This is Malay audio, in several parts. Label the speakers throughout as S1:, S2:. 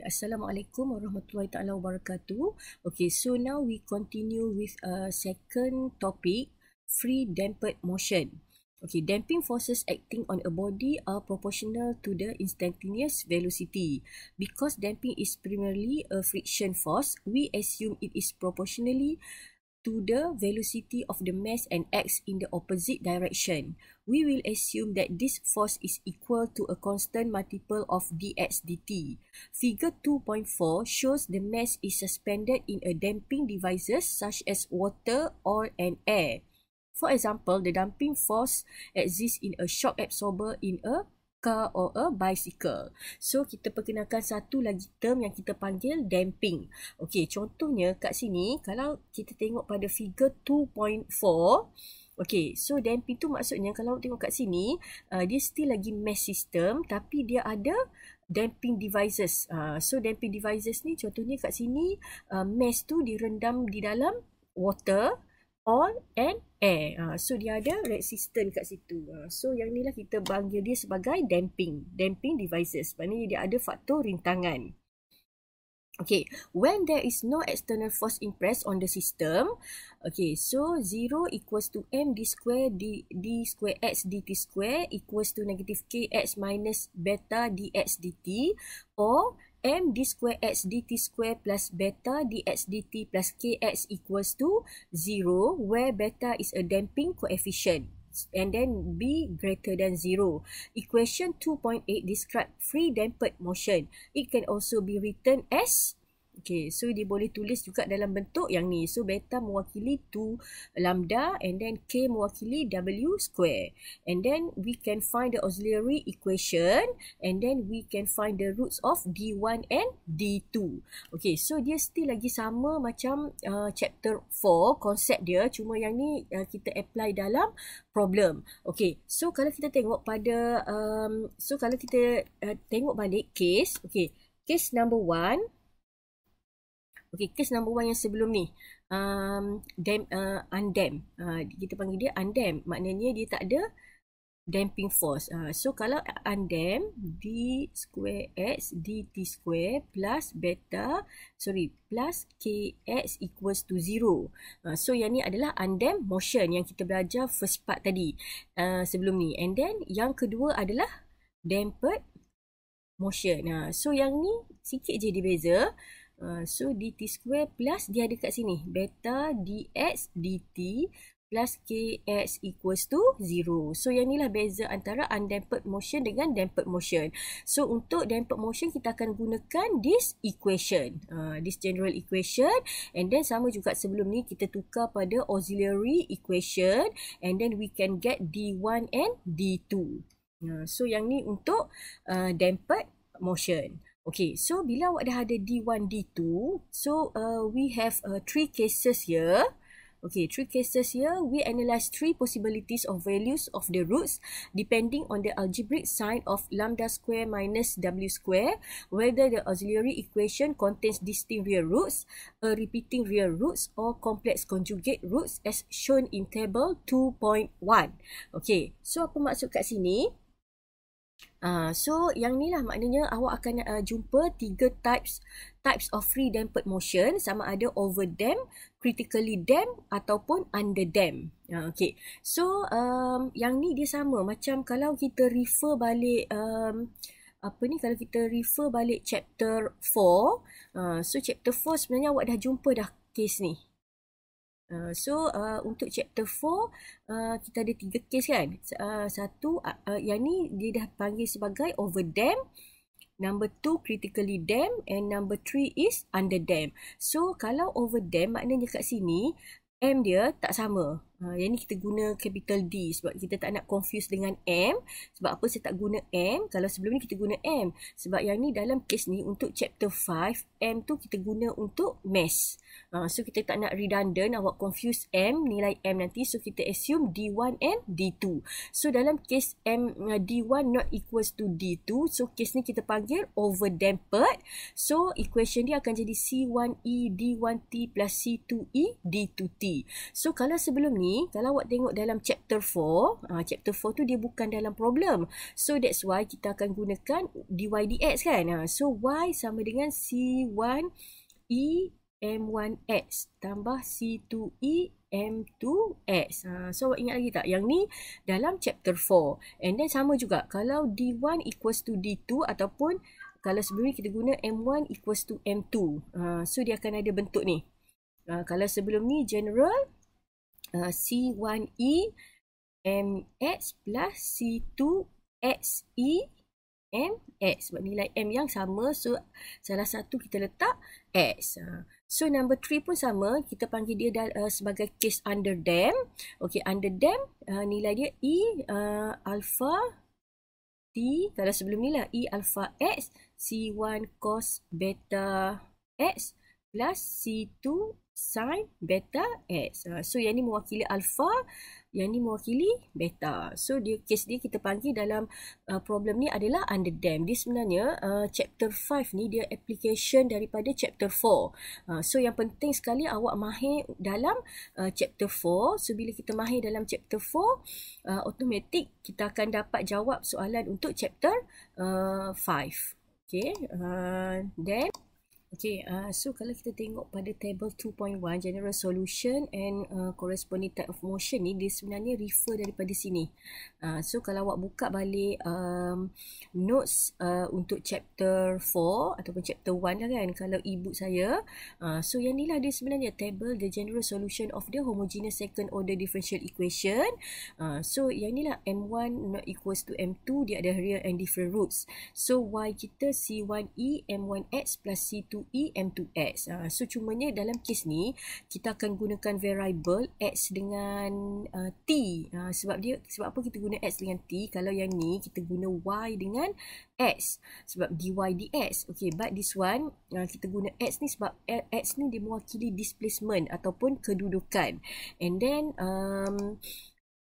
S1: Assalamualaikum warahmatullahi taala wabarakatuh. Okay, so now we continue with a second topic, free damped motion. Okay, damping forces acting on a body are proportional to the instantaneous velocity. Because damping is primarily a friction force, we assume it is proportionally to the velocity of the mass and acts in the opposite direction. We will assume that this force is equal to a constant multiple of dx dt. Figure 2.4 shows the mass is suspended in a damping devices such as water or an air. For example, the damping force exists in a shock absorber in a car or a bicycle. So kita perkenalkan satu lagi term yang kita panggil damping. Okey, contohnya kat sini kalau kita tengok pada figure 2.4 Okay, so damping tu maksudnya kalau tengok kat sini, uh, dia still lagi mesh system tapi dia ada damping devices. Uh, so damping devices ni contohnya kat sini, uh, mesh tu direndam di dalam water on and air. Ha, so dia ada resistant kat situ. Ha, so yang ni lah kita panggil dia sebagai damping. Damping devices. Maknanya dia ada faktor rintangan. Okay, when there is no external force impressed on the system, okay, so 0 equals to m d square d, d square x dt square equals to negative kx minus beta dx dt or m d square x dt square plus beta dx dt plus kx equals to 0 where beta is a damping coefficient and then b greater than 0. Equation 2.8 describe free damped motion. It can also be written as Okay, so dia boleh tulis juga dalam bentuk yang ni. So, beta mewakili 2 lambda and then K mewakili W square. And then, we can find the auxiliary equation and then we can find the roots of D1 and D2. Okay, so dia still lagi sama macam uh, chapter 4 konsep dia. Cuma yang ni uh, kita apply dalam problem. Okay, so kalau kita tengok pada, um, so kalau kita uh, tengok balik case. Okay, case number one. Okey, kes number one yang sebelum ni. Um, dam, uh, undam. Uh, kita panggil dia undam. Maknanya dia tak ada damping force. Uh, so, kalau undam d square x t square plus beta, sorry, plus k x equals to zero. Uh, so, yang ni adalah undam motion yang kita belajar first part tadi uh, sebelum ni. And then, yang kedua adalah damped motion. Uh, so, yang ni sikit je dia beza. Uh, Uh, so dt square plus dia ada kat sini beta dx dt plus kx equals to 0. So yang inilah beza antara undamped motion dengan damped motion. So untuk damped motion kita akan gunakan this equation. Uh, this general equation and then sama juga sebelum ni kita tukar pada auxiliary equation and then we can get d1 and d2. Uh, so yang ni untuk uh, damped motion. Okay, so bila awak dah ada D1, D2, so uh, we have uh, three cases here. Okay, three cases here, we analyze three possibilities of values of the roots depending on the algebraic sign of lambda square minus W square, whether the auxiliary equation contains distinct real roots, a uh, repeating real roots or complex conjugate roots as shown in table 2.1. Okay, so apa maksud kat sini? Uh, so yang ni lah maknanya awak akan uh, jumpa tiga types types of free damped motion sama ada over dam, critically dam ataupun under dam. Uh, ah, okay. So um, yang ni dia sama macam kalau kita refer balik um, apa ni kalau kita refer balik chapter 4 uh, so chapter 4 sebenarnya awak dah jumpa dah case ni Uh, so uh, untuk chapter 4 uh, kita ada tiga kes kan uh, satu uh, uh, yang ni dia dah panggil sebagai over dam number 2 critically dam and number 3 is under dam so kalau over dam maknanya kat sini m dia tak sama Ha, yang ni kita guna capital D sebab kita tak nak confuse dengan M sebab apa saya tak guna M kalau sebelum ni kita guna M sebab yang ni dalam case ni untuk chapter 5 M tu kita guna untuk mass uh, so kita tak nak redundant awak confuse M nilai M nanti so kita assume D1 and D2 so dalam case M uh, D1 not equals to D2 so case ni kita panggil over dampered so equation dia akan jadi C1E D1T plus C2E D2T so kalau sebelum ni kalau awak tengok dalam chapter 4, uh, ah, chapter 4 tu dia bukan dalam problem. So that's why kita akan gunakan dy/dx kan. Uh, so y sama dengan c1 e m1x tambah c2 e m2x. Ha, ah, so awak ingat lagi tak? Yang ni dalam chapter 4. And then sama juga kalau d1 equals to d2 ataupun kalau sebelum ni kita guna m1 equals to m2. Ha, so dia akan ada bentuk ni. Ha, kalau sebelum ni general Uh, C1E MX plus C2 XE MX sebab nilai M yang sama so salah satu kita letak X uh, so number 3 pun sama kita panggil dia dal, uh, sebagai case under dam Okay under dam uh, nilai dia E uh, alpha T kalau sebelum ni lah E alpha X C1 cos beta X plus C2 sin beta x. Uh, so yang ni mewakili alpha, yang ni mewakili beta. So dia case dia kita panggil dalam uh, problem ni adalah underdamped. Dia sebenarnya uh, chapter 5 ni dia application daripada chapter 4. Uh, so yang penting sekali awak mahir dalam uh, chapter 4. So bila kita mahir dalam chapter 4, uh, automatik kita akan dapat jawab soalan untuk chapter uh, Okay, uh, then... Okay, uh, so kalau kita tengok pada table 2.1 general solution and uh, corresponding type of motion ni dia sebenarnya refer daripada sini. Uh, so kalau awak buka balik um, notes uh, untuk chapter 4 ataupun chapter 1 lah kan kalau e saya. Uh, so yang ni lah dia sebenarnya table the general solution of the homogeneous second order differential equation. Uh, so yang ni lah M1 not equals to M2 dia ada real and different roots. So Y kita C1E M1X plus C2 2 E M to X. Uh, so cumanya dalam kes ni kita akan gunakan variable X dengan uh, T. Uh, sebab dia sebab apa kita guna X dengan T? Kalau yang ni kita guna Y dengan X sebab dy dx. Okay, but this one uh, kita guna x ni sebab eh, x ni dia mewakili displacement ataupun kedudukan. And then um,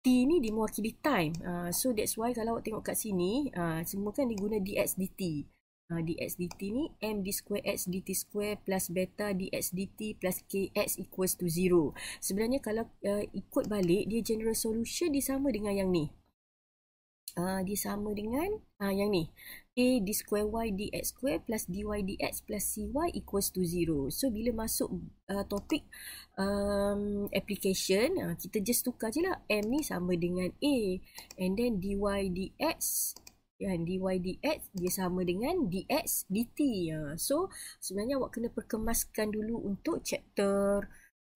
S1: t ni dia mewakili time. Uh, so that's why kalau awak tengok kat sini uh, semua kan dia guna dx dt uh, dx dt ni m d square x dt square plus beta dx dt plus kx equals to zero. Sebenarnya kalau uh, ikut balik dia general solution dia sama dengan yang ni. Uh, dia sama dengan uh, yang ni. A d square y dx square plus dy dx plus cy equals to zero. So bila masuk uh, topik um, application, uh, kita just tukar je lah. M ni sama dengan A. And then dy dx yang dy dx dia sama dengan dx dt. Ya. Ha, so sebenarnya awak kena perkemaskan dulu untuk chapter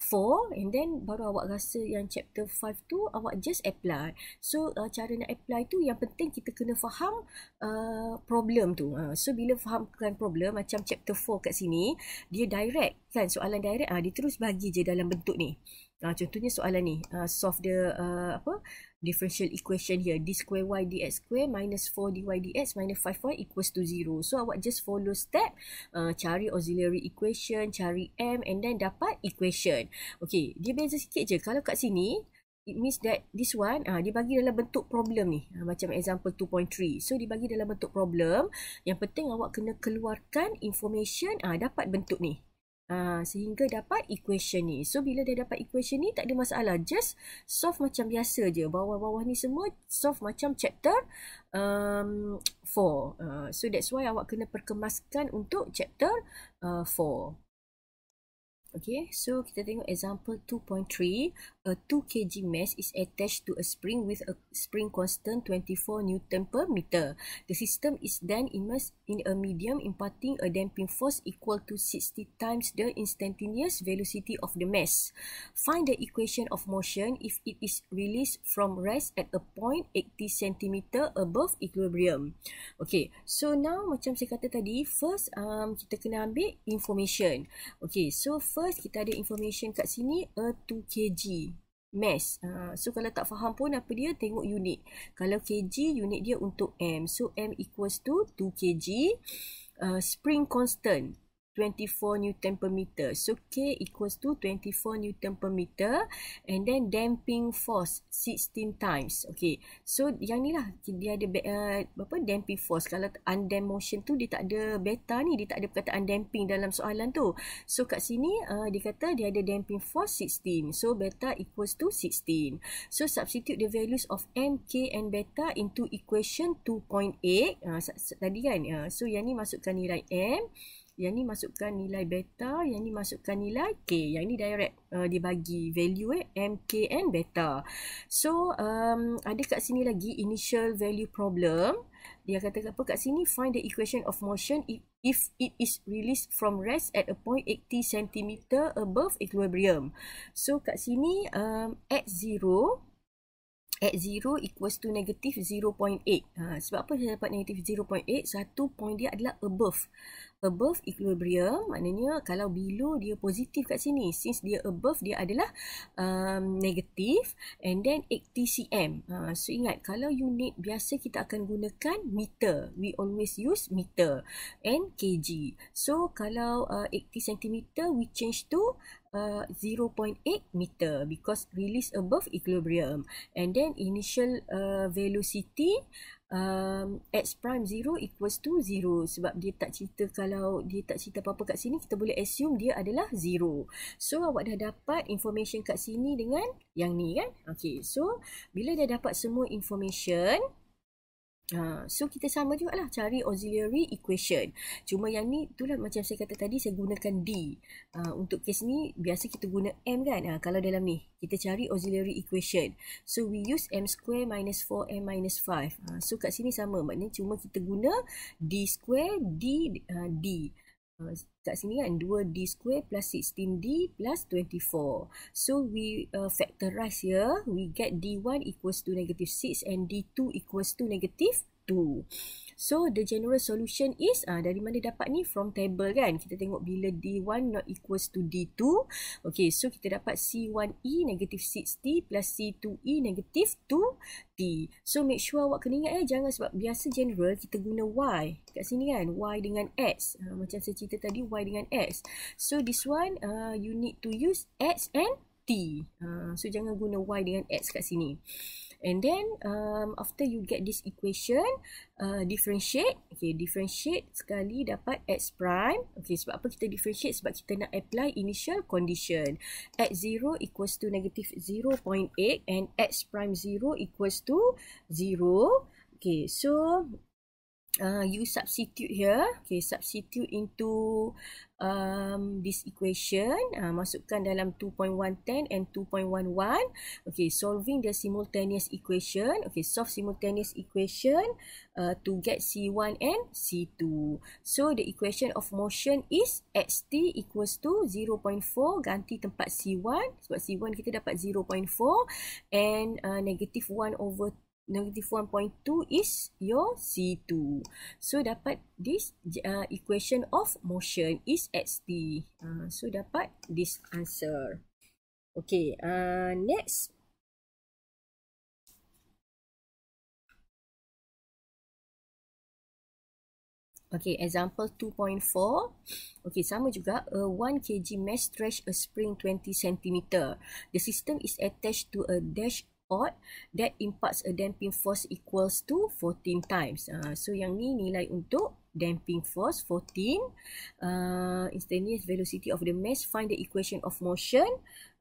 S1: 4 and then baru awak rasa yang chapter 5 tu awak just apply. So uh, cara nak apply tu yang penting kita kena faham uh, problem tu. Uh, so bila fahamkan problem macam chapter 4 kat sini dia direct kan soalan direct uh, dia terus bagi je dalam bentuk ni. Uh, contohnya soalan ni, uh, solve the uh, apa differential equation here. D square y dx square minus 4 dy dx minus 5y equals to 0. So, awak just follow step, uh, cari auxiliary equation, cari m and then dapat equation. Okay, dia beza sikit je. Kalau kat sini, it means that this one, uh, dia bagi dalam bentuk problem ni. Uh, macam example 2.3. So, dia bagi dalam bentuk problem. Yang penting awak kena keluarkan information, uh, dapat bentuk ni. Ha, sehingga dapat equation ni. So, bila dah dapat equation ni, tak ada masalah. Just solve macam biasa je. Bawah-bawah ni semua solve macam chapter 4. Um, uh, so, that's why awak kena perkemaskan untuk chapter 4. Uh, okay, so kita tengok example 2.3 a 2 kg mass is attached to a spring with a spring constant 24 newton per meter. The system is then immersed in a medium imparting a damping force equal to 60 times the instantaneous velocity of the mass. Find the equation of motion if it is released from rest at a point 80 cm above equilibrium. Okay, so now macam saya kata tadi, first um, kita kena ambil information. Okay, so first kita ada information kat sini, a 2 kg mass. Uh, ah, so kalau tak faham pun apa dia tengok unit. Kalau kg unit dia untuk m. So m equals to 2 kg. Uh, spring constant. 24 newton per meter. So K equals to 24 newton per meter and then damping force 16 times. Okay. So yang ni lah dia ada uh, apa damping force. Kalau undamped motion tu dia tak ada beta ni. Dia tak ada perkataan damping dalam soalan tu. So kat sini uh, dia kata dia ada damping force 16. So beta equals to 16. So substitute the values of M, K and beta into equation 2.8. Uh, ah, tadi kan. Uh, so yang ni masukkan nilai M. Yang ni masukkan nilai beta, yang ni masukkan nilai K. Yang ni direct uh, dia bagi value eh, MKN beta. So, um, ada kat sini lagi initial value problem. Dia kata apa kat sini? Find the equation of motion if, it is released from rest at a point 80 cm above equilibrium. So, kat sini um, at zero at 0 equals to negative 0.8. Ha, sebab apa dia dapat negative 0.8? Satu point dia adalah above above equilibrium maknanya kalau below dia positif kat sini since dia above dia adalah um, negatif and then 80 cm uh, ha, so ingat kalau unit biasa kita akan gunakan meter we always use meter and kg so kalau uh, 80 cm we change to 0.8 uh, meter because release above equilibrium and then initial uh, velocity um, x prime 0 equals to 0 sebab dia tak cerita kalau dia tak cerita apa-apa kat sini kita boleh assume dia adalah 0 so awak dah dapat information kat sini dengan yang ni kan okay so bila dah dapat semua information Uh, so kita sama juga lah cari auxiliary equation. Cuma yang ni itulah macam saya kata tadi saya gunakan D. Uh, untuk kes ni biasa kita guna M kan uh, kalau dalam ni. Kita cari auxiliary equation. So we use M square minus 4M minus 5. Uh, so kat sini sama maknanya cuma kita guna D square D uh, D. Uh, kat sini kan 2D square plus 16D plus 24. So we uh, factorize here. We get D1 equals to negative 6 and D2 equals to negative tu. So the general solution is uh, dari mana dapat ni from table kan. Kita tengok bila D1 not equals to D2. Okay so kita dapat C1E e negative 6T plus C2E negative 2T. So make sure awak kena ingat ya. Jangan sebab biasa general kita guna Y. Kat sini kan Y dengan X. Uh, macam saya cerita tadi Y dengan X. So this one uh, you need to use X and T. Uh, so jangan guna Y dengan X kat sini and then um, after you get this equation uh, differentiate okay differentiate sekali dapat x prime okay sebab apa kita differentiate sebab kita nak apply initial condition x0 equals to negative 0.8 and x prime 0 equals to 0 okay so Ah, you substitute here. Okay, substitute into um, this equation. Uh, masukkan dalam 2.110 and 2.11. Okay, solving the simultaneous equation. Okay, solve simultaneous equation uh, to get C1 and C2. So, the equation of motion is XT equals to 0.4. Ganti tempat C1. Sebab C1 kita dapat 0.4. And uh, negative 1 over 2 negative 1.2 is your C2. So, dapat this uh, equation of motion is XT. Uh, so, dapat this answer. Okay, uh, next. Okay, example 2.4. Okay, sama juga. A 1 kg mass stretch a spring 20 cm. The system is attached to a dash odd that imparts a damping force equals to 14 times. Uh, so yang ni nilai untuk damping force 14 uh, ah, instantaneous velocity of the mass find the equation of motion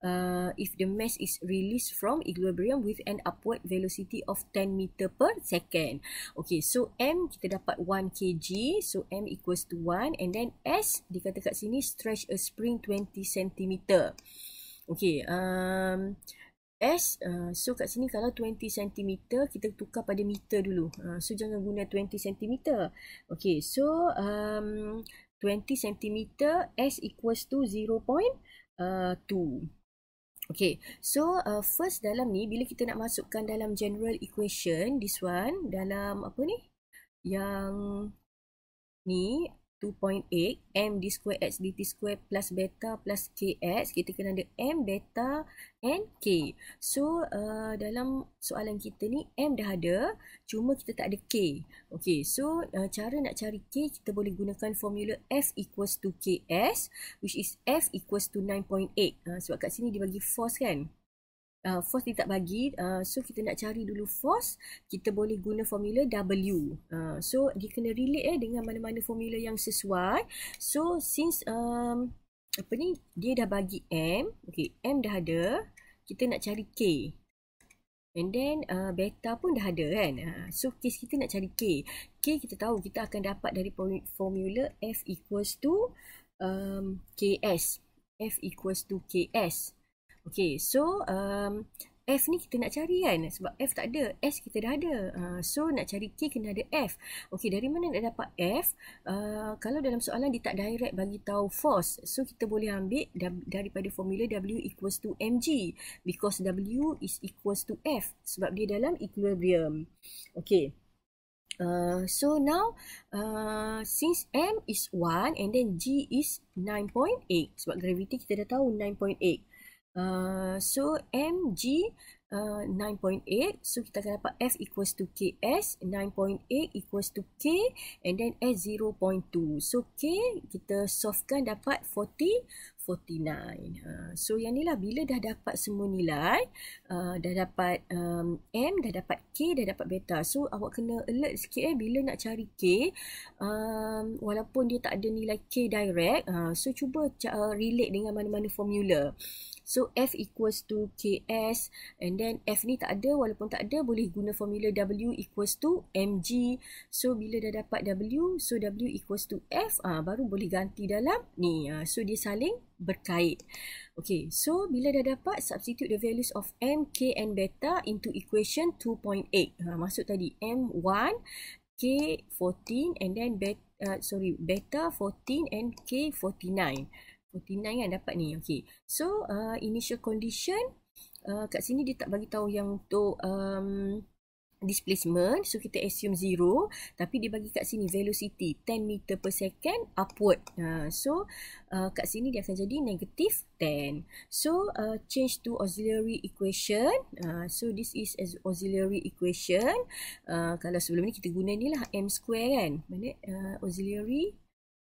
S1: uh, if the mass is released from equilibrium with an upward velocity of 10 meter per second okay so m kita dapat 1 kg so m equals to 1 and then s dikata kat sini stretch a spring 20 cm okay um S uh, so kat sini kalau 20 cm kita tukar pada meter dulu. Uh, so jangan guna 20 cm. Okay so um, 20 cm S equals to 0.2. Uh, okay, so uh, first dalam ni, bila kita nak masukkan dalam general equation, this one, dalam apa ni, yang ni, 2.8 m d square x dt square plus beta plus kx kita kena ada m beta and k so uh, dalam soalan kita ni m dah ada cuma kita tak ada k okey so uh, cara nak cari k kita boleh gunakan formula f equals to ks which is f equals to 9.8 uh, sebab kat sini dia bagi force kan uh, force dia tak bagi uh, so kita nak cari dulu force kita boleh guna formula W uh, so dia kena relate eh dengan mana-mana formula yang sesuai so since um, apa ni dia dah bagi M okay, M dah ada kita nak cari K And then uh, beta pun dah ada kan uh, So case kita nak cari K K kita tahu kita akan dapat dari formula F equals to um, KS F equals to KS Okay, so um, F ni kita nak cari kan? Sebab F tak ada. S kita dah ada. Uh, so, nak cari K kena ada F. Okay, dari mana nak dapat F? Uh, kalau dalam soalan dia tak direct bagi tahu force. So, kita boleh ambil daripada formula W equals to MG. Because W is equals to F. Sebab dia dalam equilibrium. Okay. Uh, ah, so now uh, since M is 1 and then G is 9.8 sebab gravity kita dah tahu Uh, so mg uh, 9.8 so kita akan dapat f equals to ks 9.8 equals to k and then s 0.2 so k kita softkan dapat 40 49. Uh, ha. so yang ni lah bila dah dapat semua nilai, uh, dah dapat um, M, dah dapat K, dah dapat beta. So awak kena alert sikit eh bila nak cari K, um, walaupun dia tak ada nilai K direct, ha. so cuba uh, relate dengan mana-mana formula. So F equals to KS and then F ni tak ada walaupun tak ada boleh guna formula W equals to MG. So bila dah dapat W, so W equals to F ah baru boleh ganti dalam ni. so dia saling berkait. Okay, so bila dah dapat, substitute the values of M, K and beta into equation 2.8. Ha, maksud tadi M1, K14 and then beta, uh, sorry, beta 14 and K49. 49 kan dapat ni. Okay, so uh, initial condition, uh, kat sini dia tak bagi tahu yang untuk... Um, displacement so kita assume zero tapi dia bagi kat sini velocity 10 meter per second upward uh, so uh, kat sini dia akan jadi negatif 10 so uh, change to auxiliary equation uh, so this is as auxiliary equation uh, kalau sebelum ni kita guna ni lah m square kan mana uh, auxiliary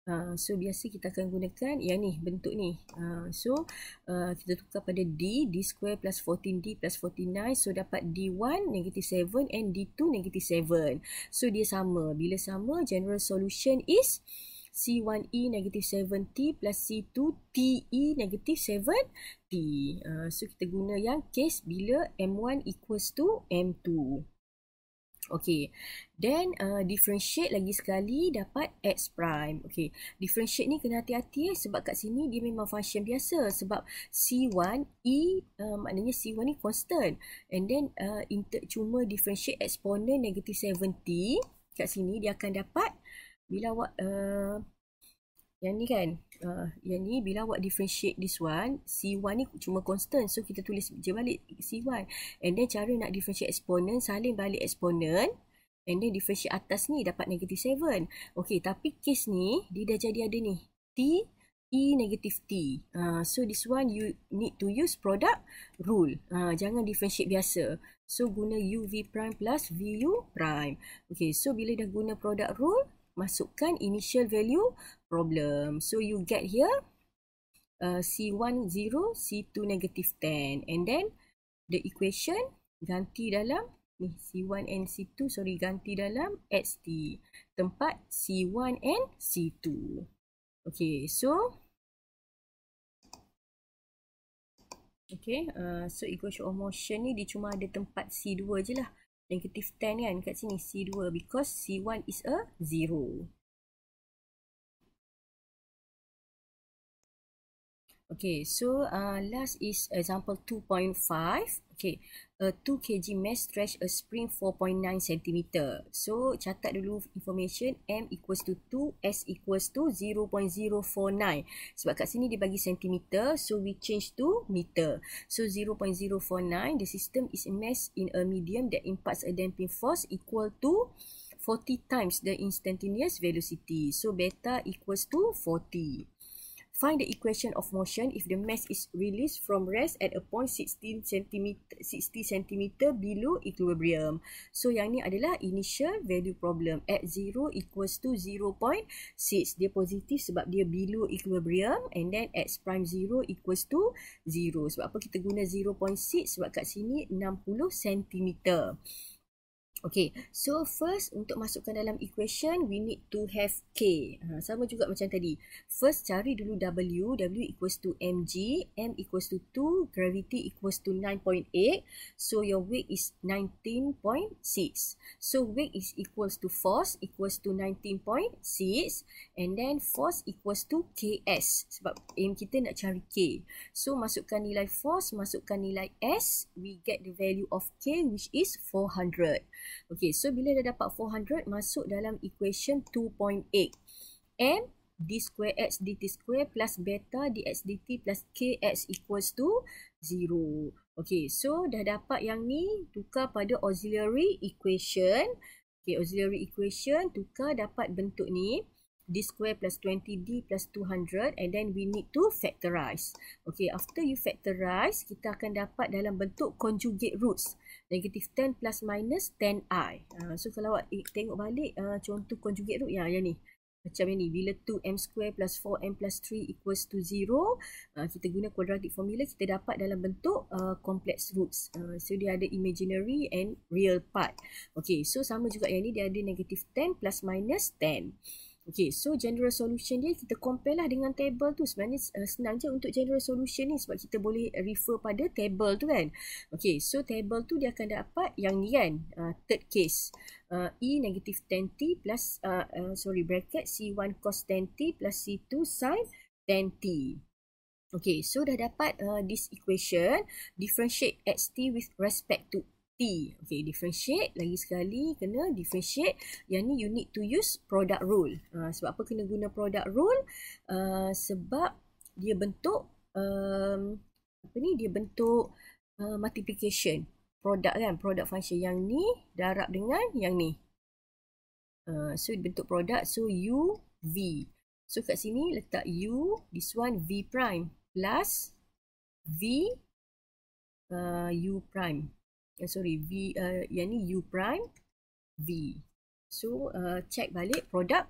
S1: Uh, so biasa kita akan gunakan yang ni bentuk ni uh, So uh, kita tukar pada D D square plus 14D plus 49 So dapat D1 negative 7 and D2 negative 7 So dia sama Bila sama general solution is C1E e negative 7T plus C2TE negative 7T uh, So kita guna yang case bila M1 equals to M2 Okay, then uh, differentiate lagi sekali dapat x prime. Okay, differentiate ni kena hati-hati eh, sebab kat sini dia memang function biasa. Sebab C1, E uh, maknanya C1 ni constant. And then uh, inter cuma differentiate exponent negative 70 kat sini dia akan dapat bila awak uh, yang ni kan uh, yang ni bila awak differentiate this one C1 ni cuma constant so kita tulis je balik C1 and then cara nak differentiate exponent saling balik exponent and then differentiate atas ni dapat negative 7 Okay tapi case ni dia dah jadi ada ni T E negative T uh, so this one you need to use product rule uh, jangan differentiate biasa so guna UV prime plus VU prime Okay so bila dah guna product rule masukkan initial value problem. So you get here uh, C1 0, C2 negative 10 and then the equation ganti dalam ni C1 and C2 sorry ganti dalam XT tempat C1 and C2. Okay so Okay, uh, so equation of motion ni dia cuma ada tempat C2 je lah negative 10 kan kat sini C2 because C1 is a 0. Okay, so uh, last is example 2.5. Okay, a 2 kg mass stretch a spring 4.9 cm. So, catat dulu information M equals to 2, S equals to 0.049. Sebab kat sini dia bagi cm, so we change to meter. So, 0.049, the system is mass in a medium that imparts a damping force equal to 40 times the instantaneous velocity. So, beta equals to 40 find the equation of motion if the mass is released from rest at a point 16 cm 60 cm below equilibrium. So yang ni adalah initial value problem at 0 equals to 0.6. Dia positif sebab dia below equilibrium and then x prime 0 equals to 0. Sebab apa kita guna 0.6 sebab kat sini 60 cm. Okay, so first untuk masukkan dalam equation, we need to have K. Ha, sama juga macam tadi. First, cari dulu W. W equals to mg. M equals to 2. Gravity equals to 9.8. So, your weight is 19.6. So, weight is equals to force equals to 19.6. And then, force equals to Ks. Sebab aim kita nak cari K. So, masukkan nilai force, masukkan nilai S. We get the value of K which is 400. Okay, so bila dah dapat 400 masuk dalam equation 2.8. M d square x dt square plus beta dx dt plus kx equals to 0. Okay, so dah dapat yang ni tukar pada auxiliary equation. Okay, auxiliary equation tukar dapat bentuk ni d square plus 20d plus 200 and then we need to factorize. Okay, after you factorize, kita akan dapat dalam bentuk conjugate roots. Negative 10 plus minus 10i. Uh, ah, so, kalau awak tengok balik uh, contoh conjugate root yang, yang ni. Macam ni, bila 2m square plus 4m plus 3 equals to 0, uh, ah, kita guna quadratic formula, kita dapat dalam bentuk uh, complex roots. Uh, so, dia ada imaginary and real part. Okay, so sama juga yang ni, dia ada negative 10 plus minus 10. Okay, so general solution dia kita compare lah dengan table tu. Sebenarnya uh, senang je untuk general solution ni sebab kita boleh eh, refer pada table tu kan. Okay, so table tu dia akan dapat yang ni kan, uh, third case. Uh, e negatif 10t plus, uh, uh, sorry bracket, C1 cos 10t plus C2 sin 10t. Okay, so dah dapat uh, this equation. Differentiate xt with respect to quality okay differentiate lagi sekali kena differentiate yang ni you need to use product rule uh, sebab apa kena guna product rule uh, sebab dia bentuk um, apa ni dia bentuk uh, multiplication product kan product function yang ni darab dengan yang ni uh, so bentuk product so u v so kat sini letak u this one v prime plus v uh, u prime uh, sorry V uh, yang ni U prime V so uh, check balik produk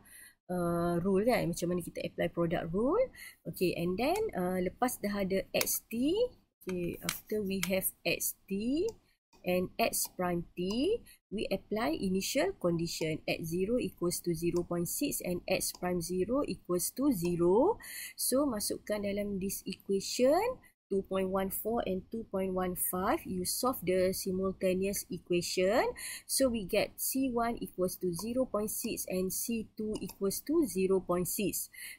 S1: Uh, rule kan macam mana kita apply product rule okay and then uh, lepas dah ada xt okay after we have xt and x prime t we apply initial condition at 0 equals to 0.6 and x prime 0 equals to 0 so masukkan dalam this equation 2.14 and 2.15 you solve the simultaneous equation so we get C1 equals to 0.6 and C2 equals to 0.6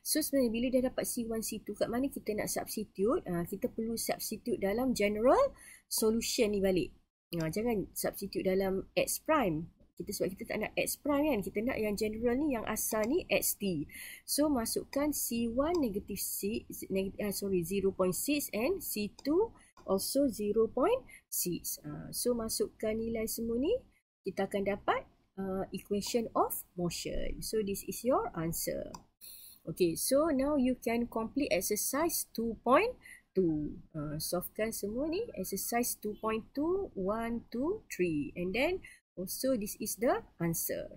S1: so sebenarnya bila dah dapat C1 C2 kat mana kita nak substitute uh, kita perlu substitute dalam general solution ni balik uh, jangan substitute dalam X prime kita sebab kita tak nak X prime kan kita nak yang general ni yang asal ni XT so masukkan C1 negatif C neg uh, sorry 0.6 and C2 also 0.6 uh, ah, so masukkan nilai semua ni kita akan dapat uh, equation of motion so this is your answer Okay, so now you can complete exercise 2.2. Uh, softkan semua ni, exercise 2.2, 1, 2, 3. And then, Also, this is the answer.